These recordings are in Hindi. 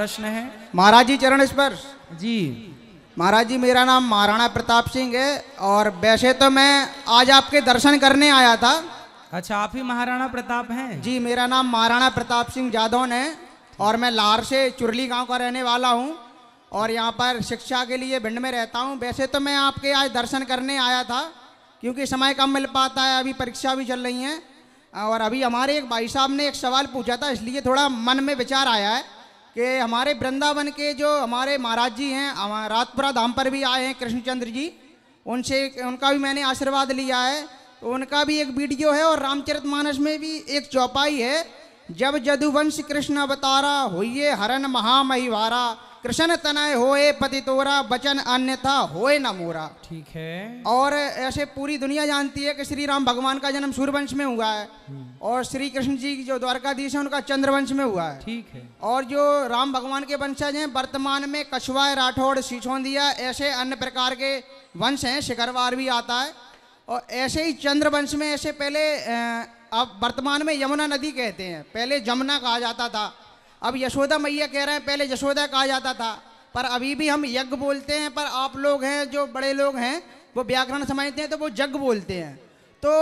प्रश्न है महाराज जी चरण स्पर्श जी महाराज जी मेरा नाम महाराणा प्रताप सिंह है और वैसे तो मैं आज आपके दर्शन करने आया था अच्छा आप ही महाराणा प्रताप हैं जी मेरा नाम महाराणा प्रताप सिंह जादौन है और मैं लार से चुरली गांव का रहने वाला हूं और यहां पर शिक्षा के लिए भिंड में रहता हूं वैसे तो मैं आपके आज दर्शन करने आया था क्योंकि समय कम मिल पाता है अभी परीक्षा भी चल रही है और अभी हमारे एक भाई साहब ने एक सवाल पूछा था इसलिए थोड़ा मन में विचार आया है कि हमारे वृंदावन के जो हमारे महाराज जी हैं रातपुरा धाम पर भी आए हैं कृष्णचंद्र जी उनसे उनका भी मैंने आशीर्वाद लिया है तो उनका भी एक वीडियो है और रामचरित मानस में भी एक चौपाई है जब जदुवंश कृष्ण अवतारा हुई हरण महामहिवारा कृष्ण तनय होए पति तोरा बचन अन्यथा होए न मोरा ठीक है और ऐसे पूरी दुनिया जानती है कि श्री राम भगवान का जन्म सूर्यवंश में हुआ है हम्म। और श्री कृष्ण जी जो द्वारकाधीश है उनका चंद्रवंश में हुआ है ठीक है और जो राम भगवान के वंशज हैं वर्तमान में कछुआ राठौड़ सीछोंदिया ऐसे अन्य प्रकार के वंश हैं शिखरवार भी आता है और ऐसे ही चंद्रवंश में ऐसे पहले अब वर्तमान में यमुना नदी कहते हैं पहले जमुना कहा जाता था अब यशोदा मैया कह रहे हैं पहले यशोदा कहा जाता था पर अभी भी हम यज्ञ बोलते हैं पर आप लोग हैं जो बड़े लोग हैं वो व्याकरण समझते हैं तो वो यज्ञ बोलते हैं तो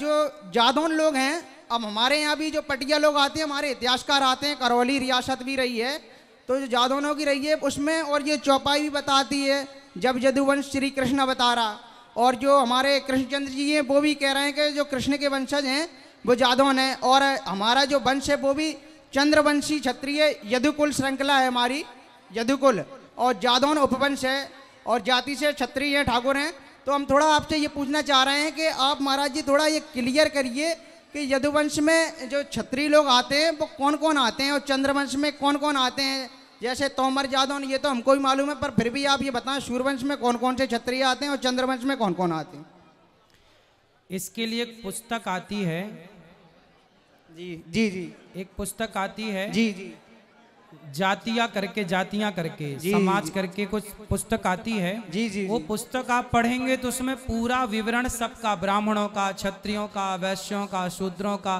जो जादौन लोग हैं अब हमारे यहाँ भी जो पटिया लोग आते हैं हमारे इतिहासकार आते हैं करौली रियासत भी रही है तो जो जादौनों की रही है उसमें और ये चौपाई भी बताती है जब जदुवंश श्री कृष्ण बता रहा और जो हमारे कृष्णचंद्र जी हैं वो भी कह रहे हैं कि जो कृष्ण के वंशज हैं वो जादौन हैं और हमारा जो वंश है वो भी चंद्रवंशी क्षत्रिय यदुकुल श्रृंखला है हमारी यदुकुल और जादौन उपवंश है और जाति से क्षत्रिय है ठाकुर हैं तो हम थोड़ा आपसे ये पूछना चाह रहे हैं कि आप महाराज जी थोड़ा ये क्लियर करिए कि यदुवंश में जो क्षत्रिय लोग आते हैं वो कौन कौन आते हैं और चंद्रवंश में कौन कौन आते हैं जैसे तोमर जादौन ये तो हमको ही मालूम है पर फिर भी आप ये बताएं सूर्यवंश में कौन कौन से क्षत्रिय आते हैं और चंद्रवंश में कौन कौन आते हैं इसके लिए एक पुस्तक आती है जी जी जी एक पुस्तक आती है जी जी जातिया करके जातिया करके समाज करके कुछ पुस्तक आती है जी जी वो पुस्तक आप पढ़ेंगे तो उसमें पूरा विवरण सबका ब्राह्मणों का क्षत्रियों का वैश्यों का शूद्रों का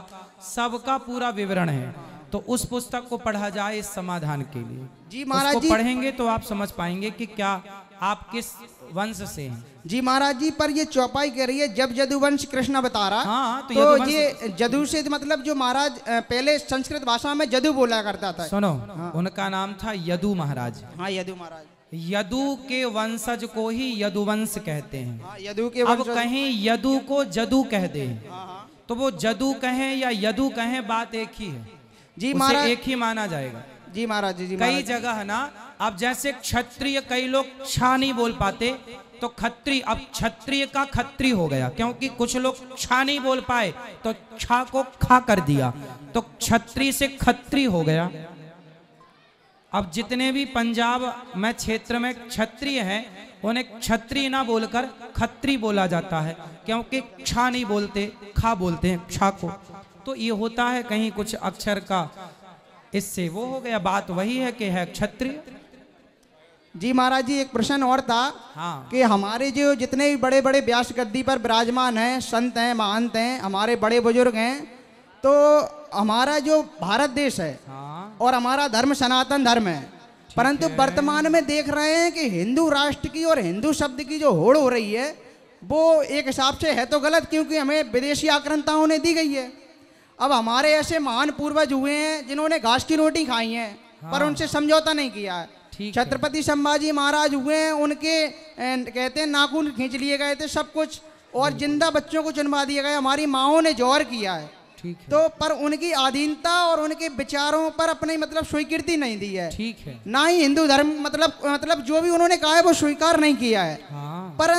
सबका पूरा विवरण है तो उस पुस्तक को पढ़ा जाए इस समाधान के लिए जी महाराज पढ़ेंगे तो आप समझ पाएंगे कि क्या आप किस वंश से हैं जी महाराज जी पर ये चौपाई कह रही है जब जदुवंश कृष्ण बता रहा हाँ, तो, तो ये जदु से तो मतलब जो महाराज पहले संस्कृत भाषा में जदु बोला करता था सुनो हाँ। उनका नाम था यदु महाराज हाँ यदु महाराज यदु के वंशज को ही यदुवंश कहते हैं हाँ, यदु के अब कहीं यदु को जदु कह दे हाँ, हाँ। तो वो जदु कहें या यदु कहें बात एक ही है जी महाराज एक ही माना जाएगा जी महाराज जी कई जगह ना अब जैसे क्षत्रिय कई लोग क्षा नहीं बोल पाते तो खत्री अब क्षत्रिय का खत्री हो गया क्योंकि कुछ लोग क्षा नहीं बोल पाए तो क्षा को खा कर दिया तो क्षत्रिय से खत्री हो गया अब जितने भी पंजाब में क्षेत्र में क्षत्रिय हैं उन्हें क्षत्रिय ना बोलकर खत्री बोला जाता है क्योंकि क्षा नहीं बोलते खा बोलते हैं क्षा को तो ये होता है कहीं कुछ अक्षर का इससे वो हो गया बात वही है कि है क्षत्रिय जी महाराज जी एक प्रश्न और था हाँ। कि हमारे जो जितने भी बड़े बड़े व्यास गद्दी पर विराजमान हैं संत हैं महंत हैं हमारे बड़े बुजुर्ग हैं तो हमारा जो भारत देश है हाँ। और हमारा धर्म सनातन धर्म है परंतु वर्तमान में देख रहे हैं कि हिंदू राष्ट्र की और हिंदू शब्द की जो होड़ हो रही है वो एक हिसाब से है तो गलत क्योंकि हमें विदेशी आक्रंताओं ने दी गई है अब हमारे ऐसे महान पूर्वज हुए हैं जिन्होंने घास की रोटी खाई है हाँ। पर उनसे समझौता नहीं किया है छत्रपति संभाजी महाराज हुए हैं उनके कहते हैं नाखून खींच लिए गए थे सब कुछ और जिंदा बच्चों को चुनवा दिया गया हमारी माओ ने जोर किया है ठीक है। तो पर उनकी अधीनता और उनके विचारों पर अपने मतलब स्वीकृति नहीं दी है ठीक है ना ही हिंदू धर्म मतलब मतलब जो भी उन्होंने कहा है वो स्वीकार नहीं किया है हाँ। पर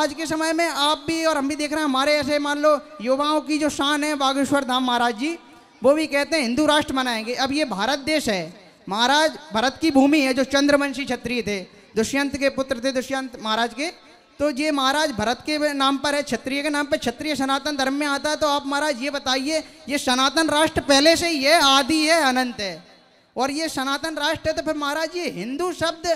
आज के समय में आप भी और हम भी देख रहे हैं हमारे ऐसे मान लो युवाओं की जो शान है बागेश्वर धाम महाराज जी वो भी कहते हैं हिंदू राष्ट्र मनाएंगे अब ये भारत देश है महाराज भरत की भूमि है जो चंद्रवंशी क्षत्रिय थे दुष्यंत के पुत्र थे दुष्यंत महाराज के तो ये महाराज भरत के नाम पर है क्षत्रिय के नाम पर क्षत्रिय सनातन धर्म में आता है तो आप महाराज ये बताइए ये सनातन राष्ट्र पहले से ही है आदि है अनंत है और ये सनातन राष्ट्र है तो फिर महाराज ये हिंदू शब्द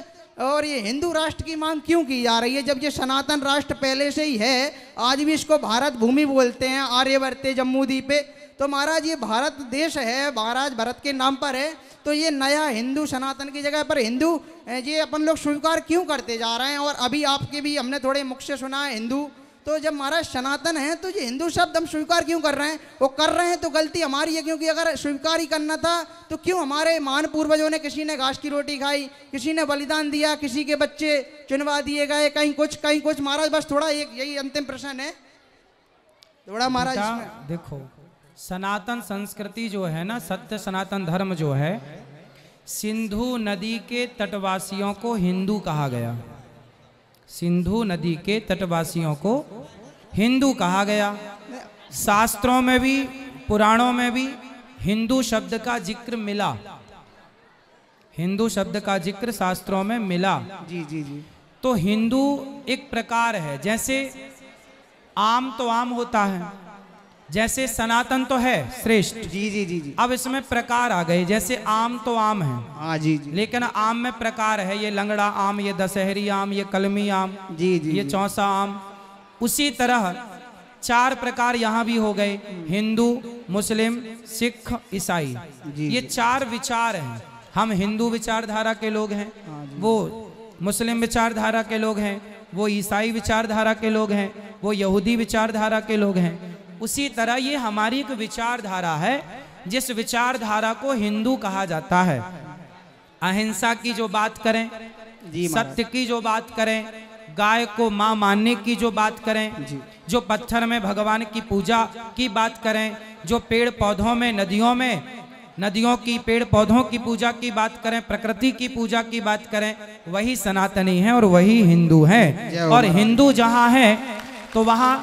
और ये हिंदू राष्ट्र की मांग क्यों की जा रही है जब ये सनातन राष्ट्र पहले से ही है आज भी इसको भारत भूमि बोलते हैं आर्यवर्त्य जम्मू दीपे तो महाराज ये भारत देश है महाराज भारत के नाम पर है तो ये नया हिंदू सनातन की जगह पर हिंदू ये अपन लोग स्वीकार क्यों करते जा रहे हैं और अभी आपके भी हमने थोड़े मुख से सुना है हिंदू तो जब महाराज सनातन है तो ये हिंदू शब्द हम स्वीकार क्यों कर रहे हैं वो कर रहे हैं तो गलती हमारी है क्योंकि अगर स्वीकार ही करना था तो क्यों हमारे महान पूर्वजों ने किसी ने घास की रोटी खाई किसी ने बलिदान दिया किसी के बच्चे चुनवा दिए गए कहीं कुछ कहीं कुछ महाराज बस थोड़ा एक यही अंतिम प्रश्न है थोड़ा महाराज देखो सनातन संस्कृति जो है ना सत्य सनातन धर्म जो है सिंधु नदी के तटवासियों को हिंदू कहा गया सिंधु नदी के तटवासियों को हिंदू कहा गया शास्त्रों में भी पुराणों में भी हिंदू शब्द का जिक्र मिला हिंदू शब्द का जिक्र शास्त्रों में मिला जी जी जी तो हिंदू एक प्रकार है जैसे आम तो आम होता है जैसे सनातन तो है श्रेष्ठ जी जी जी जी अब इसमें प्रकार आ गए जैसे आम तो आम है हाँ जी, जी लेकिन आम में प्रकार है ये लंगड़ा आम ये दशहरी आम ये कलमी आम जी जी ये चौसा आम उसी तरह चार प्रकार यहाँ भी हो गए हिंदू मुस्लिम सिख ईसाई ये चार विचार हैं हम हिंदू विचारधारा के लोग हैं हाँ, वो मुस्लिम विचारधारा के लोग हैं वो ईसाई विचारधारा के लोग हैं वो यहूदी विचारधारा के लोग हैं उसी तरह ये हमारी एक विचारधारा है जिस विचारधारा को हिंदू कहा जाता है अहिंसा की जो बात करें सत्य की जो बात करें गाय को माँ मानने की जो बात करें जो पत्थर में भगवान की पूजा की बात करें जो पेड़ पौधों में नदियों में नदियों की पेड़ पौधों की पूजा की बात करें प्रकृति की पूजा की बात करें वही सनातनी है और वही हिंदू है और हिंदू जहाँ है तो वहां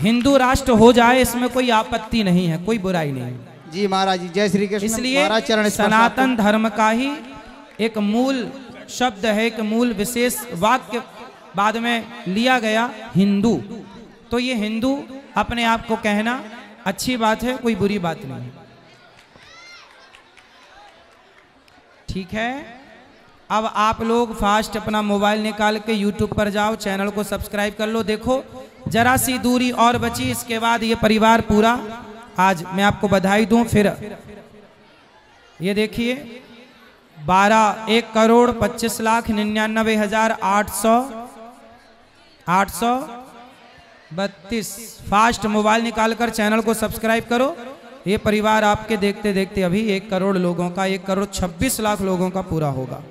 हिंदू राष्ट्र हो जाए इसमें कोई आपत्ति नहीं है कोई बुराई नहीं जी महाराज जी जय श्री कृष्ण इसलिए चरण सनातन धर्म का ही एक मूल शब्द है एक मूल विशेष वाक्य बाद में लिया गया हिंदू तो ये हिंदू अपने आप को कहना अच्छी बात है कोई बुरी बात नहीं ठीक है अब आप लोग फास्ट अपना मोबाइल निकाल के यूट्यूब पर जाओ चैनल को सब्सक्राइब कर लो देखो जरा सी दूरी और बची इसके बाद ये परिवार पूरा आज मैं आपको बधाई दूं फिर ये देखिए बारह एक करोड़ पच्चीस लाख निन्यानबे हजार आठ सौ आठ सौ बत्तीस फास्ट मोबाइल निकालकर चैनल को सब्सक्राइब करो ये परिवार आपके देखते देखते अभी एक करोड़ लोगों का एक करोड़ छब्बीस लाख लोगों का पूरा होगा